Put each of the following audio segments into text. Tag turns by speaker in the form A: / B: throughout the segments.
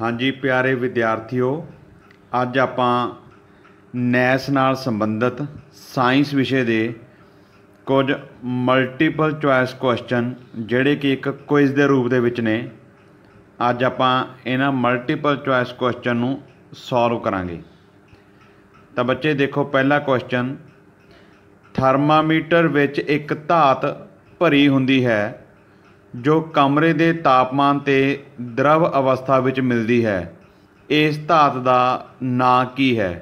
A: ਹਾਂਜੀ ਪਿਆਰੇ ਵਿਦਿਆਰਥੀਓ ਅੱਜ ਆਪਾਂ ਨੈਸ ਨਾਲ ਸੰਬੰਧਿਤ ਸਾਇੰਸ ਵਿਸ਼ੇ ਦੇ ਕੁਝ ਮਲਟੀਪਲ ਚੁਆਇਸ ਕੁਐਸਚਨ ਜਿਹੜੇ ਕਿ ਇੱਕ ਕੁਇਜ਼ ਦੇ ਰੂਪ ਦੇ ਵਿੱਚ ਨੇ ਅੱਜ ਆਪਾਂ ਇਹਨਾਂ ਮਲਟੀਪਲ ਚੁਆਇਸ ਕੁਐਸਚਨ ਨੂੰ ਸੋਲਵ ਕਰਾਂਗੇ ਤਾਂ ਬੱਚੇ ਦੇਖੋ ਪਹਿਲਾ ਕੁਐਸਚਨ ਥਰਮਾਮੀਟਰ ਵਿੱਚ ਇੱਕ ਧਾਤ ਭਰੀ ਹੁੰਦੀ ਹੈ ਜੋ ਕਮਰੇ ਦੇ ਤਾਪਮਾਨ ਤੇ ਦਰਵ ਅਵਸਥਾ ਵਿੱਚ ਮਿਲਦੀ ਹੈ ਇਸ ਧਾਤ ਦਾ ਨਾਂ ਕੀ ਹੈ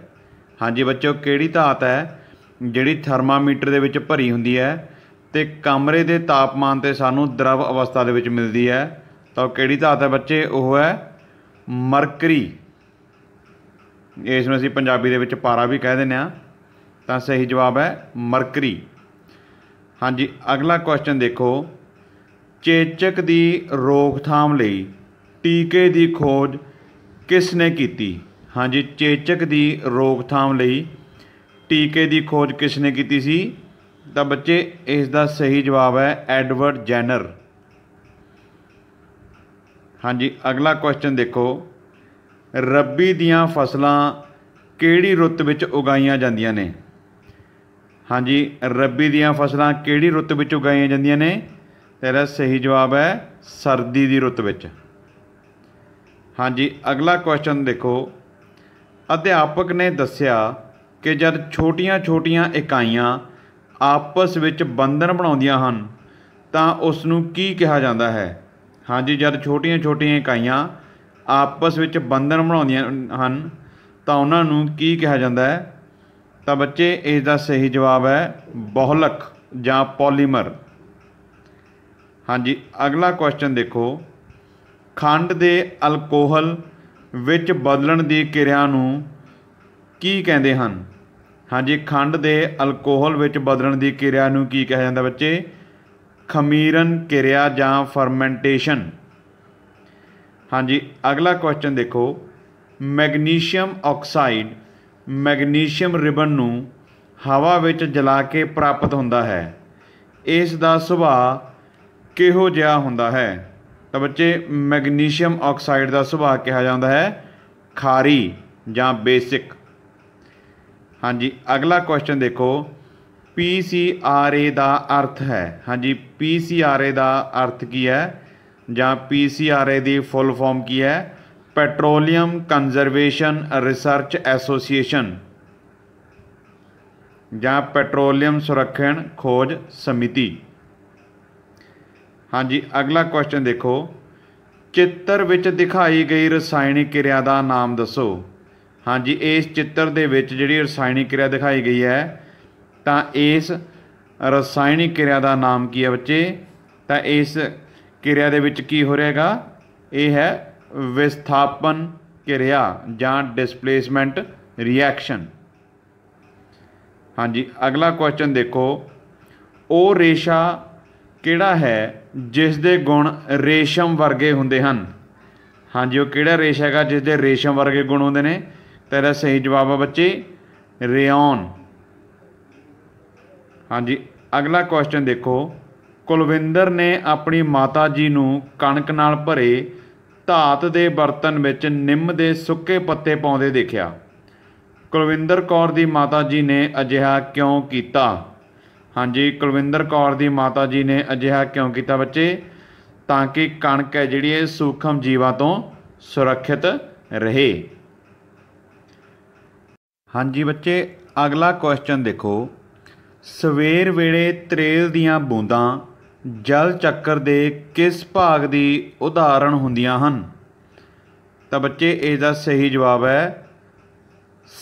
A: ਹਾਂਜੀ ਬੱਚਿਓ ਕਿਹੜੀ ਧਾਤ ਹੈ ਜਿਹੜੀ ਥਰਮਾਮੀਟਰ ਦੇ ਵਿੱਚ ਭਰੀ ਹੁੰਦੀ ਹੈ ਤੇ ਕਮਰੇ ਦੇ ਤਾਪਮਾਨ ਤੇ ਸਾਨੂੰ ਦਰਵ ਅਵਸਥਾ ਦੇ ਵਿੱਚ ਮਿਲਦੀ ਹੈ ਤਾਂ ਕਿਹੜੀ ਧਾਤ ਹੈ ਬੱਚੇ ਉਹ ਹੈ ਮਰਕਰੀ ਇਸ ਨੂੰ ਅਸੀਂ ਪੰਜਾਬੀ ਦੇ ਵਿੱਚ ਪਾਰਾ ਵੀ ਕਹਿ ਦਿੰਦੇ ਆ ਤਾਂ ਸਹੀ ਜਵਾਬ ਹੈ ਮਰਕਰੀ ਹਾਂਜੀ ਅਗਲਾ ਕੁਐਸਚਨ ਦੇਖੋ ਚੇਚਕ ਦੀ ਰੋਕਥਾਮ ਲਈ ਟੀਕੇ ਦੀ ਖੋਜ ਕਿਸ ਨੇ ਕੀਤੀ ਹਾਂਜੀ ਚੇਚਕ ਦੀ ਰੋਕਥਾਮ ਲਈ ਟੀਕੇ ਦੀ ਖੋਜ ਕਿਸ ਨੇ ਕੀਤੀ ਸੀ ਤਾਂ ਬੱਚੇ ਇਸ ਦਾ ਸਹੀ ਜਵਾਬ ਹੈ ਐਡਵਰਡ ਜੈਨਰ ਹਾਂਜੀ ਅਗਲਾ ਕੁਐਸਚਨ ਦੇਖੋ ਰੱਬੀ ਦੀਆਂ ਫਸਲਾਂ ਕਿਹੜੀ ਰੁੱਤ ਵਿੱਚ ਉਗਾਈਆਂ ਜਾਂਦੀਆਂ ਨੇ ਹਾਂਜੀ ਰੱਬੀ ਦੀਆਂ ਫਸਲਾਂ ਕਿਹੜੀ ਰੁੱਤ ਵਿੱਚ ਉਗਾਈਆਂ ਜਾਂਦੀਆਂ ਨੇ ਤੇਰਾ ਸਹੀ ਜਵਾਬ ਹੈ ਸਰਦੀ ਦੀ ਰੁੱਤ ਵਿੱਚ ਹਾਂਜੀ ਅਗਲਾ ਕੁਐਸਚਨ ਦੇਖੋ ਅਧਿਆਪਕ ਨੇ ਦੱਸਿਆ ਕਿ ਜਦ ਛੋਟੀਆਂ-ਛੋਟੀਆਂ ਇਕਾਈਆਂ ਆਪਸ ਵਿੱਚ ਬੰਧਨ ਬਣਾਉਂਦੀਆਂ ਹਨ ਤਾਂ ਉਸ ਨੂੰ ਕੀ ਕਿਹਾ ਜਾਂਦਾ ਹੈ ਹਾਂਜੀ ਜਦ ਛੋਟੀਆਂ-ਛੋਟੀਆਂ ਇਕਾਈਆਂ ਆਪਸ ਵਿੱਚ ਬੰਧਨ ਬਣਾਉਂਦੀਆਂ ਹਨ ਤਾਂ ਉਹਨਾਂ ਨੂੰ ਕੀ ਕਿਹਾ ਜਾਂਦਾ ਹੈ ਤਾਂ ਬੱਚੇ ਇਸ ਦਾ ਸਹੀ ਜਵਾਬ ਹੈ ਬਹੁਲਕ ਜਾਂ ਪੋਲੀਮਰ ਹਾਂਜੀ ਅਗਲਾ ਕੁਐਸਚਨ ਦੇਖੋ ਖੰਡ ਦੇ ਅਲਕੋਹਲ ਵਿੱਚ ਬਦਲਣ ਦੀ ਕਿਰਿਆ ਨੂੰ ਕੀ ਕਹਿੰਦੇ ਹਨ ਹਾਂਜੀ ਖੰਡ ਦੇ ਅਲਕੋਹਲ ਵਿੱਚ ਬਦਲਣ ਦੀ ਕਿਰਿਆ ਨੂੰ ਕੀ ਕਿਹਾ ਜਾਂਦਾ ਬੱਚੇ ਖਮੀਰਨ ਕਿਰਿਆ ਜਾਂ ਫਰਮੈਂਟੇਸ਼ਨ ਹਾਂਜੀ ਅਗਲਾ ਕੁਐਸਚਨ ਦੇਖੋ ਮੈਗਨੀਸ਼ੀਅਮ ਆਕਸਾਈਡ ਮੈਗਨੀਸ਼ੀਅਮ ਰਿਬਨ ਨੂੰ ਹਵਾ ਵਿੱਚ ਜਲਾ ਕੇ ਪ੍ਰਾਪਤ ਹੁੰਦਾ ਹੈ ਇਸ ਦਾ ਸੁਭਾਅ ਕਿਹੋ ਜਿਹਾ ਹੁੰਦਾ ਹੈ ਤਾਂ ਬੱਚੇ ਮੈਗਨੀਸ਼ੀਅਮ ਆਕਸਾਈਡ ਦਾ ਸੁਭਾਅ ਕਿਹਾ ਜਾਂਦਾ ਹੈ ਖਾਰੀ ਜਾਂ ਬੇਸਿਕ ਹਾਂਜੀ ਅਗਲਾ ਕੁਐਸਚਨ ਦੇਖੋ PCRA ਦਾ ਅਰਥ ਹੈ ਹਾਂਜੀ PCRA ਦਾ ਅਰਥ ਕੀ ਹੈ ਜਾਂ PCRA ਦੀ ਫੁੱਲ ਫਾਰਮ ਕੀ ਹੈ ਪੈਟਰੋਲੀਅਮ ਕੰਜ਼ਰਵੇਸ਼ਨ ਰਿਸਰਚ ਐਸੋਸੀਏਸ਼ਨ ਜਾਂ ਪੈਟਰੋਲੀਅਮ ਸੁਰੱਖਣ ਖੋਜ ਸਮਿਤੀ ਹਾਂਜੀ ਅਗਲਾ ਕੁਐਸਚਨ ਦੇਖੋ ਚਿੱਤਰ ਵਿੱਚ ਦਿਖਾਈ ਗਈ ਰਸਾਇਣਿਕ ਕਿਰਿਆ ਦਾ ਨਾਮ ਦੱਸੋ ਹਾਂਜੀ ਇਸ ਚਿੱਤਰ ਦੇ ਵਿੱਚ ਜਿਹੜੀ ਰਸਾਇਣਿਕ ਕਿਰਿਆ ਦਿਖਾਈ ਗਈ ਹੈ ਤਾਂ ਇਸ ਰਸਾਇਣਿਕ ਕਿਰਿਆ ਦਾ ਨਾਮ ਕੀ ਹੈ ਬੱਚੇ ਤਾਂ ਇਸ ਕਿਰਿਆ ਦੇ ਵਿੱਚ ਕੀ ਹੋ ਰਿਹਾਗਾ ਇਹ ਹੈ ਵਿਸਥਾਪਨ ਕਿਰਿਆ ਜਾਂ ਡਿਸਪਲੇਸਮੈਂਟ ਰਿਐਕਸ਼ਨ ਹਾਂਜੀ ਅਗਲਾ ਕੁਐਸਚਨ ਦੇਖੋ ਉਹ ਰੇਸ਼ਾ ਕਿਹੜਾ ਹੈ ਜਿਸ ਦੇ ਗੁਣ ਰੇਸ਼ਮ ਵਰਗੇ ਹੁੰਦੇ ਹਨ ਹਾਂਜੀ ਉਹ ਕਿਹੜਾ ਰੇਸ਼ਾ ਹੈਗਾ ਜਿਸ ਦੇ ਰੇਸ਼ਮ ਵਰਗੇ ਗੁਣ ਹੁੰਦੇ ਨੇ ਤੇਰਾ ਸਹੀ ਜਵਾਬ ਆ ਬੱਚੇ ਰਿਓਨ ਹਾਂਜੀ ਅਗਲਾ ਕੁਐਸਚਨ ਦੇਖੋ ਕੁਲਵਿੰਦਰ ਨੇ ਆਪਣੀ ਮਾਤਾ ਜੀ ਨੂੰ ਕਣਕ ਨਾਲ ਭਰੇ ਧਾਤ ਦੇ ਬਰਤਨ ਵਿੱਚ ਨਿੰਮ ਦੇ ਸੁੱਕੇ ਪੱਤੇ ਪਾਉਂਦੇ ਦੇਖਿਆ ਕੁਲਵਿੰਦਰ ਕੌਰ ਦੀ ਮਾਤਾ ਜੀ ਨੇ ਅਜਿਹਾ ਕਿਉਂ ਕੀਤਾ ਹਾਂਜੀ ਕੁਲਵਿੰਦਰ ਕੌਰ ਦੀ ਮਾਤਾ ਜੀ ਨੇ ਅਜਿਹਾ ਕਿਉਂ ਕੀਤਾ ਬੱਚੇ ਤਾਂ ਕਿ ਕਣਕ ਹੈ ਜਿਹੜੀ ਇਹ ਸੂਖਮ ਜੀਵਾਂ ਤੋਂ ਸੁਰੱਖਿਅਤ ਰਹੇ ਹਾਂਜੀ ਬੱਚੇ ਅਗਲਾ ਕੁਐਸਚਨ ਦੇਖੋ ਸਵੇਰ ਵੇਲੇ ਤਰੇਲ ਦੀਆਂ ਬੂੰਦਾਂ ਜਲ ਚੱਕਰ ਦੇ ਕਿਸ ਭਾਗ ਦੀ ਉਦਾਹਰਣ ਹੁੰਦੀਆਂ ਹਨ ਤਾਂ ਬੱਚੇ ਇਹਦਾ ਸਹੀ ਜਵਾਬ ਹੈ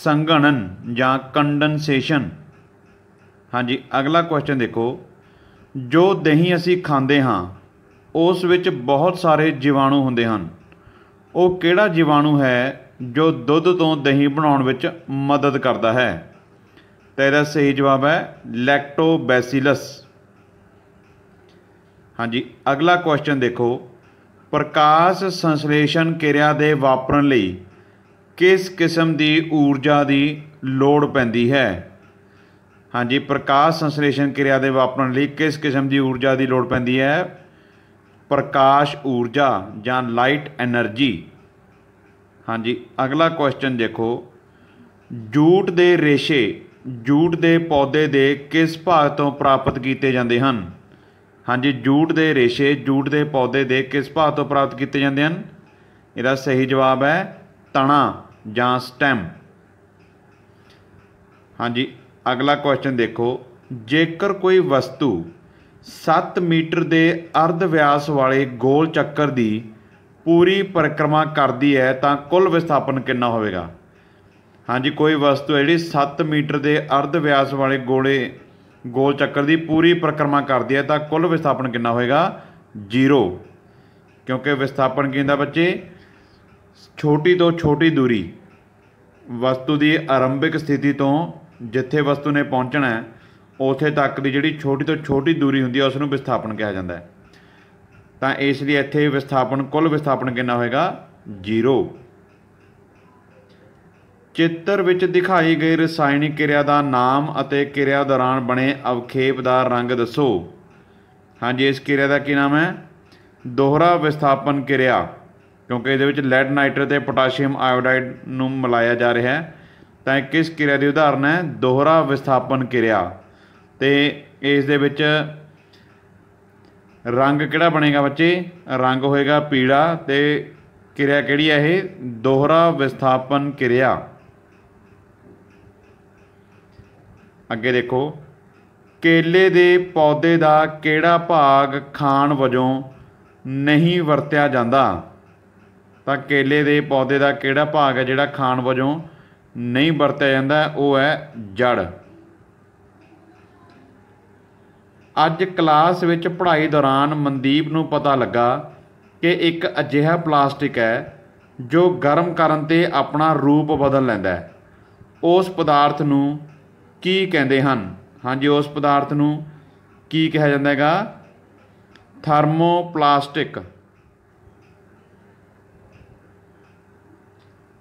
A: ਸੰਗਣਨ ਜਾਂ ਕੰਡੈਂਸੇਸ਼ਨ ਹਾਂਜੀ ਅਗਲਾ ਕੁਐਸਚਨ ਦੇਖੋ ਜੋ ਦਹੀਂ ਅਸੀਂ ਖਾਂਦੇ ਹਾਂ ਉਸ ਵਿੱਚ ਬਹੁਤ ਸਾਰੇ ਜੀਵਾਣੂ ਹੁੰਦੇ ਹਨ ਉਹ ਕਿਹੜਾ ਜੀਵਾਣੂ ਹੈ ਜੋ ਦੁੱਧ ਤੋਂ ਦਹੀਂ ਬਣਾਉਣ ਵਿੱਚ ਮਦਦ ਕਰਦਾ ਹੈ ਤੇਰਾ ਸਹੀ ਜਵਾਬ ਹੈ ਲੈਕਟੋਬੈਸਿਲਸ ਹਾਂਜੀ ਅਗਲਾ ਕੁਐਸਚਨ ਦੇਖੋ ਪ੍ਰਕਾਸ਼ ਸੰਸਲੇਸ਼ਣ ਕਿਰਿਆ ਦੇ ਵਾਪਰਨ ਲਈ ਕਿਸ ਕਿਸਮ ਦੀ ਊਰਜਾ ਦੀ ਲੋੜ ਪੈਂਦੀ ਹੈ ਹਾਂਜੀ ਪ੍ਰਕਾਸ਼ ਸੰਸਲੇਸ਼ਣ ਕਿਰਿਆ ਦੇ ਵਾਪਰਨ ਲਈ ਕਿਸ ਕਿਸਮ ਦੀ ਊਰਜਾ ਦੀ ਲੋੜ ਪੈਂਦੀ ਹੈ ਪ੍ਰਕਾਸ਼ ਊਰਜਾ ਜਾਂ ਲਾਈਟ એનર્ਜੀ ਹਾਂਜੀ ਅਗਲਾ ਕੁਐਸਚਨ ਦੇਖੋ ਜੂਟ ਦੇ ਰੇਸ਼ੇ ਜੂਟ ਦੇ ਪੌਦੇ ਦੇ ਕਿਸ ਭਾਗ ਤੋਂ ਪ੍ਰਾਪਤ ਕੀਤੇ ਜਾਂਦੇ ਹਨ ਹਾਂਜੀ ਜੂਟ ਦੇ ਰੇਸ਼ੇ ਜੂਟ ਦੇ ਪੌਦੇ ਦੇ ਕਿਸ ਭਾਗ ਤੋਂ ਪ੍ਰਾਪਤ ਕੀਤੇ ਜਾਂਦੇ ਹਨ ਇਹਦਾ ਸਹੀ ਜਵਾਬ ਹੈ ਤਣਾ ਜਾਂ ਸਟੈਮ ਹਾਂਜੀ ਅਗਲਾ ਕੁਐਸਚਨ ਦੇਖੋ ਜੇਕਰ ਕੋਈ ਵਸਤੂ 7 ਮੀਟਰ ਦੇ ਅਰਧ ਵਿਆਸ ਵਾਲੇ ਗੋਲ ਚੱਕਰ ਦੀ ਪੂਰੀ ਪਰਿਕਰਮਾ ਕਰਦੀ ਹੈ ਤਾਂ ਕੁੱਲ ਵਿਸਥਾਪਨ ਕਿੰਨਾ ਹੋਵੇਗਾ ਹਾਂਜੀ ਕੋਈ ਵਸਤੂ ਹੈ ਜਿਹੜੀ 7 ਮੀਟਰ ਦੇ ਅਰਧ ਵਿਆਸ ਵਾਲੇ ਗੋਲੇ ਗੋਲ ਚੱਕਰ ਦੀ ਪੂਰੀ ਪਰਿਕਰਮਾ ਕਰਦੀ ਹੈ ਤਾਂ ਕੁੱਲ ਵਿਸਥਾਪਨ ਕਿੰਨਾ ਹੋਵੇਗਾ 0 ਕਿਉਂਕਿ ਵਿਸਥਾਪਨ ਕਹਿੰਦਾ ਬੱਚੇ ਛੋਟੀ ਤੋਂ ਛੋਟੀ ਦੂਰੀ ਵਸਤੂ ਦੀ ਆਰੰਭਿਕ ਸਥਿਤੀ ਤੋਂ ਜਿੱਥੇ ਵਸਤੂ ਨੇ ਪਹੁੰਚਣਾ ਹੈ ਉਥੇ ਤੱਕ ਦੀ ਜਿਹੜੀ ਛੋਟੀ ਤੋਂ ਛੋਟੀ ਦੂਰੀ ਹੁੰਦੀ ਹੈ ਉਸ ਨੂੰ ਵਿਸਥਾਪਨ ਕਿਹਾ ਜਾਂਦਾ ਹੈ ਤਾਂ ਇਸ ਲਈ ਇੱਥੇ ਵਿਸਥਾਪਨ ਕੁੱਲ ਵਿਸਥਾਪਨ ਕਿੰਨਾ ਹੋਏਗਾ 0 ਚਿੱਤਰ ਵਿੱਚ ਦਿਖਾਈ ਗਈ ਰਸਾਇਣਿਕ ਕਿਰਿਆ ਦਾ ਨਾਮ ਅਤੇ ਕਿਰਿਆ ਦੌਰਾਨ ਬਣੇ ਅਵਖੇਪ ਦਾ ਰੰਗ ਦੱਸੋ ਹਾਂਜੀ ਇਸ ਕਿਰਿਆ ਦਾ ਕੀ ਨਾਮ ਹੈ ਦੋਹਰਾ ਵਿਸਥਾਪਨ ਕਿਰਿਆ ਕਿਉਂਕਿ ਇਹਦੇ ਵਿੱਚ ਲੈਡ ਨਾਈਟਰ ਤੇ ਪੋਟਾਸ਼ੀਅਮ ਆਇਓਡਾਈਡ ਨੂੰ ਮਿਲਾਇਆ ਜਾ ਰਿਹਾ ਹੈ ਤਾਂ ਕਿਸ ਕਿਰਿਆ ਦੀ ਉਦਾਹਰਨ ਹੈ ਦੋਹਰਾ ਵਿਸਥਾਪਨ ਕਿਰਿਆ ਤੇ ਇਸ ਦੇ ਵਿੱਚ ਰੰਗ ਕਿਹੜਾ ਬਣੇਗਾ ਬੱਚੇ ਰੰਗ ਹੋਏਗਾ ਪੀੜਾ ਤੇ ਕਿਰਿਆ ਕਿਹੜੀ ਹੈ ਇਹ ਦੋਹਰਾ ਵਿਸਥਾਪਨ ਕਿਰਿਆ ਅੱਗੇ ਦੇਖੋ ਕੇਲੇ ਦੇ ਪੌਦੇ ਦਾ ਕਿਹੜਾ ਭਾਗ ਖਾਣ ਵਜੋਂ ਨਹੀਂ ਵਰਤਿਆ ਜਾਂਦਾ ਤਾਂ ਕੇਲੇ ਦੇ ਪੌਦੇ ਦਾ ਕਿਹੜਾ ਭਾਗ ਹੈ ਜਿਹੜਾ ਖਾਣ ਵਜੋਂ ਨਹੀਂ ਵਰਤਿਆ ਜਾਂਦਾ ਉਹ ਹੈ ਜੜ ਅੱਜ ਕਲਾਸ ਵਿੱਚ ਪੜ੍ਹਾਈ ਦੌਰਾਨ ਮਨਦੀਪ ਨੂੰ ਪਤਾ ਲੱਗਾ ਕਿ ਇੱਕ ਅਜਿਹਾ ਪਲਾਸਟਿਕ ਹੈ ਜੋ ਗਰਮ ਕਰਨ ਤੇ ਆਪਣਾ ਰੂਪ ਬਦਲ ਲੈਂਦਾ ਹੈ ਉਸ ਪਦਾਰਥ ਨੂੰ ਕੀ ਕਹਿੰਦੇ ਹਨ ਹਾਂਜੀ ਉਸ ਪਦਾਰਥ ਨੂੰ ਕੀ ਕਿਹਾ ਜਾਂਦਾ ਹੈਗਾ ਥਰਮੋਪਲਾਸਟਿਕ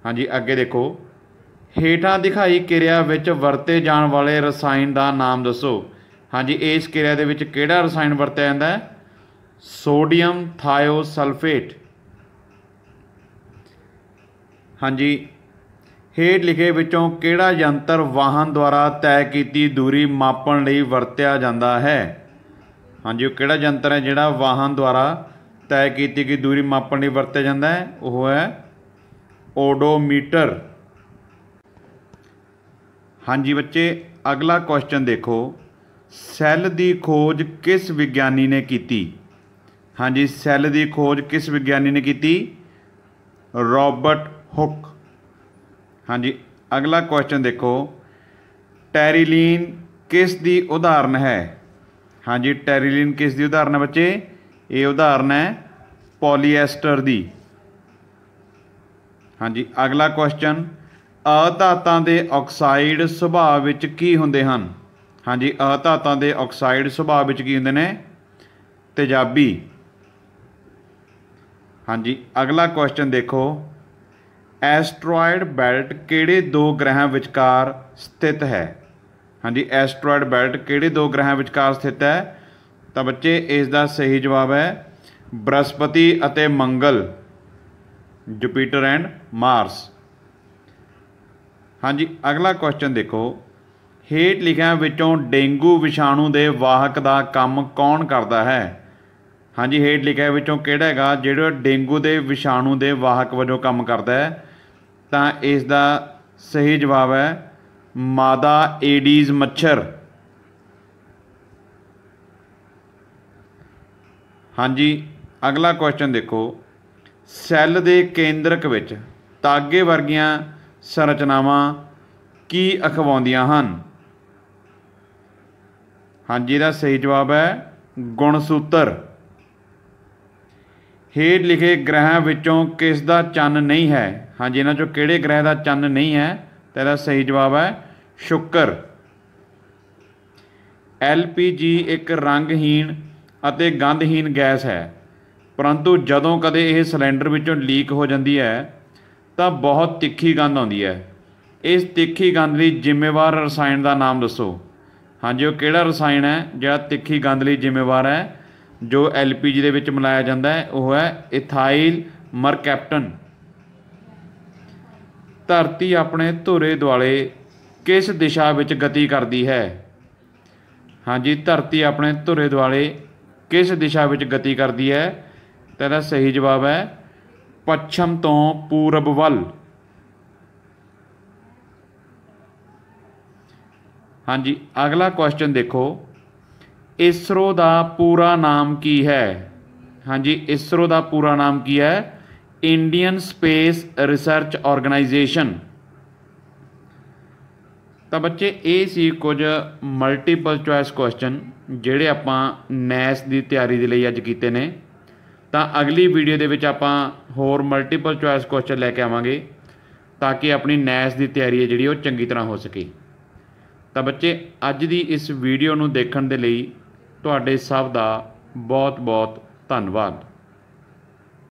A: ਹਾਂਜੀ ਅੱਗੇ ਦੇਖੋ ਹੇਠਾਂ ਦਿਖਾਈ ਕਿਰਿਆ ਵਿੱਚ ਵਰਤੇ ਜਾਣ ਵਾਲੇ ਰਸਾਇਣ ਦਾ ਨਾਮ ਦੱਸੋ ਹਾਂਜੀ ਇਸ ਕਿਰਿਆ ਦੇ ਵਿੱਚ ਕਿਹੜਾ ਰਸਾਇਣ ਵਰਤਿਆ ਜਾਂਦਾ ਹੈ ਸੋਡੀਅਮ ਥਾਇਓਸਲਫੇਟ ਹਾਂਜੀ ਹੇਠ ਲਿਖੇ ਵਿੱਚੋਂ ਕਿਹੜਾ ਯੰਤਰ ਵਾਹਨ ਦੁਆਰਾ ਤੈਅ ਕੀਤੀ ਦੂਰੀ ਮਾਪਣ ਲਈ ਵਰਤਿਆ ਜਾਂਦਾ ਹੈ ਹਾਂਜੀ ਉਹ ਕਿਹੜਾ ਯੰਤਰ ਹੈ ਜਿਹੜਾ ਵਾਹਨ ਦੁਆਰਾ ਤੈਅ ਕੀਤੀ ਗਈ ਦੂਰੀ ਮਾਪਣ ਲਈ ਵਰਤਿਆ ਜਾਂਦਾ ਹੈ ਉਹ ਹੈ ਓਡੋਮੀਟਰ ਹਾਂਜੀ ਬੱਚੇ ਅਗਲਾ ਕੁਐਸਚਨ ਦੇਖੋ ਸੈੱਲ ਦੀ ਖੋਜ ਕਿਸ ਵਿਗਿਆਨੀ ਨੇ ਕੀਤੀ ਹਾਂਜੀ ਸੈੱਲ ਦੀ ਖੋਜ ਕਿਸ ਵਿਗਿਆਨੀ ਨੇ ਕੀਤੀ ਰੌਬਰਟ ਹੁੱਕ ਹਾਂਜੀ ਅਗਲਾ ਕੁਐਸਚਨ ਦੇਖੋ ਟੈਰੀਲੀਨ ਕਿਸ ਦੀ ਉਦਾਹਰਨ ਹੈ ਹਾਂਜੀ ਟੈਰੀਲੀਨ ਕਿਸ ਦੀ ਉਦਾਹਰਨ ਹੈ ਬੱਚੇ ਇਹ ਉਦਾਹਰਨ ਹੈ ਪੋਲੀਐਸਟਰ ਦੀ ਹਾਂਜੀ ਅਗਲਾ ਕੁਐਸਚਨ ਅਧਾਤਾਂ ਦੇ ਆਕਸਾਈਡ ਸੁਭਾਅ ਵਿੱਚ ਕੀ ਹੁੰਦੇ ਹਨ ਹਾਂਜੀ ਅਧਾਤਾਂ ਦੇ ਆਕਸਾਈਡ ਸੁਭਾਅ ਵਿੱਚ ਕੀ ਹੁੰਦੇ ਨੇ ਤੇਜ਼ਾਬੀ ਹਾਂਜੀ ਅਗਲਾ ਕੁਐਸਚਨ ਦੇਖੋ ਐਸਟਰੋਇਡ ਬੈਲਟ ਕਿਹੜੇ ਦੋ ਗ੍ਰਹਿਾਂ ਵਿਚਕਾਰ ਸਥਿਤ ਹੈ ਹਾਂਜੀ ਐਸਟਰੋਇਡ ਬੈਲਟ ਕਿਹੜੇ ਦੋ ਗ੍ਰਹਿਾਂ ਵਿਚਕਾਰ ਸਥਿਤ ਹੈ ਤਾਂ ਬੱਚੇ ਇਸ ਦਾ ਸਹੀ ਜਵਾਬ ਹੈ ਬ੍ਰਹਸਪਤੀ ਅਤੇ ਮੰਗਲ ਜੁਪੀਟਰ ਐਂਡ ਮਾਰਸ ਹਾਂਜੀ ਅਗਲਾ ਕੁਐਸਚਨ ਦੇਖੋ ਹੇਠ ਲਿਖਿਆਂ ਵਿੱਚੋਂ ਡੇਂਗੂ ਵਿਸ਼ਾਣੂ ਦੇ ਵਾਹਕ ਦਾ ਕੰਮ ਕੌਣ ਕਰਦਾ ਹੈ ਹਾਂਜੀ ਹੇਠ ਲਿਖਿਆ ਵਿੱਚੋਂ ਕਿਹੜਾ ਹੈਗਾ ਜਿਹੜਾ ਡੇਂਗੂ ਦੇ ਵਿਸ਼ਾਣੂ ਦੇ ਵਾਹਕ ਵਜੋਂ ਕੰਮ ਕਰਦਾ ਹੈ ਤਾਂ ਇਸ ਦਾ ਸਹੀ ਜਵਾਬ ਹੈ ਮਾਦਾ ਏਡੀਜ਼ ਮੱਛਰ ਹਾਂਜੀ ਅਗਲਾ ਕੁਐਸਚਨ ਦੇਖੋ ਸੈੱਲ ਦੇ ਕੇਂਦਰਕ ਵਿੱਚ ਤਾਗੇ ਵਰਗੀਆਂ ਸੰਰਚਨਾਵਾਂ ਕੀ ਅਖਵਾਉਂਦੀਆਂ ਹਨ ਹਾਂਜੀ ਇਹਦਾ ਸਹੀ ਜਵਾਬ ਹੈ ਗੁਣਸੂਤਰ ਹੇਡ ਲਿਖੇ ਗ੍ਰਹਿਾਂ ਵਿੱਚੋਂ ਕਿਸ ਦਾ ਚੰਨ ਨਹੀਂ ਹੈ ਹਾਂਜੀ ਇਹਨਾਂ ਚੋਂ ਕਿਹੜੇ ਗ੍ਰਹਿ ਦਾ ਚੰਨ ਨਹੀਂ ਹੈ ਤਾਂ ਇਹਦਾ ਸਹੀ ਜਵਾਬ ਹੈ ਸ਼ੁੱਕਰ ਐਲਪੀਜੀ ਇੱਕ ਰੰਗਹੀਣ ਅਤੇ ਗੰਧਹੀਣ ਗੈਸ ਹੈ ਪਰੰਤੂ ਜਦੋਂ ਕਦੇ ਇਹ ਸਿਲੰਡਰ ਵਿੱਚੋਂ ਲੀਕ ਹੋ ਜਾਂਦੀ ਹੈ ਤਾਂ ਬਹੁਤ ਤਿੱਖੀ ਗੰਧ ਆਉਂਦੀ ਹੈ ਇਸ ਤਿੱਖੀ ਗੰਧ ਲਈ ਜ਼ਿੰਮੇਵਾਰ ਰਸਾਇਣ ਦਾ ਨਾਮ ਦੱਸੋ ਹਾਂਜੀ ਉਹ ਕਿਹੜਾ ਰਸਾਇਣ ਹੈ ਜਿਹੜਾ ਤਿੱਖੀ ਗੰਧ ਲਈ ਜ਼ਿੰਮੇਵਾਰ ਹੈ ਜੋ ਐਲਪੀਜੀ ਦੇ ਵਿੱਚ ਮਿਲਾਇਆ ਜਾਂਦਾ ਹੈ ਉਹ ਹੈ ਇਥਾਈਲ ਮਰਕੈਪਟਨ ਧਰਤੀ ਆਪਣੇ ਧੁਰੇ ਦੁਆਲੇ ਕਿਸ ਦਿਸ਼ਾ ਵਿੱਚ ਗਤੀ ਕਰਦੀ ਹੈ ਹਾਂਜੀ ਧਰਤੀ ਆਪਣੇ ਧੁਰੇ ਦੁਆਲੇ ਕਿਸ ਦਿਸ਼ਾ ਵਿੱਚ ਗਤੀ ਕਰਦੀ ਹੈ ਤਾਂ ਇਹਦਾ ਸਹੀ ਜਵਾਬ ਹੈ ਪੱਛਮ ਤੋਂ ਪੂਰਬ ਵੱਲ ਹਾਂਜੀ ਅਗਲਾ ਕੁਐਸਚਨ ਦੇਖੋ ਇਸਰੋ ਦਾ ਪੂਰਾ ਨਾਮ ਕੀ ਹੈ ਹਾਂਜੀ ਇਸਰੋ ਦਾ ਪੂਰਾ ਨਾਮ ਕੀ ਹੈ ਇੰਡੀਅਨ ਸਪੇਸ ਰਿਸਰਚ ਆਰਗੇਨਾਈਜੇਸ਼ਨ ਤਾਂ ਬੱਚੇ ਇਹ ਸੀ ਕੁਝ ਮਲਟੀਪਲ ਚੁਆਇਸ ਕੁਐਸਚਨ ਜਿਹੜੇ ਆਪਾਂ ਨੈਸ ਦੀ ਤਿਆਰੀ ਦੇ ਲਈ ਅੱਜ ਕੀਤੇ ਨੇ ਤਾਂ ਅਗਲੀ ਵੀਡੀਓ ਦੇ ਵਿੱਚ ਆਪਾਂ ਹੋਰ ਮਲਟੀਪਲ ਚੁਆਇਸ ਕੁਐਸਚਨ ਲੈ ਕੇ ਆਵਾਂਗੇ ਤਾਂ ਕਿ ਆਪਣੀ ਨੈਸ ਦੀ ਤਿਆਰੀ ਹੈ ਜਿਹੜੀ ਉਹ ਚੰਗੀ ਤਰ੍ਹਾਂ ਹੋ ਸਕੇ ਤਾਂ ਬੱਚੇ ਅੱਜ ਦੀ ਇਸ ਵੀਡੀਓ ਨੂੰ ਦੇਖਣ ਦੇ ਲਈ ਤੁਹਾਡੇ ਸਭ ਦਾ ਬਹੁਤ ਬਹੁਤ ਧੰਨਵਾਦ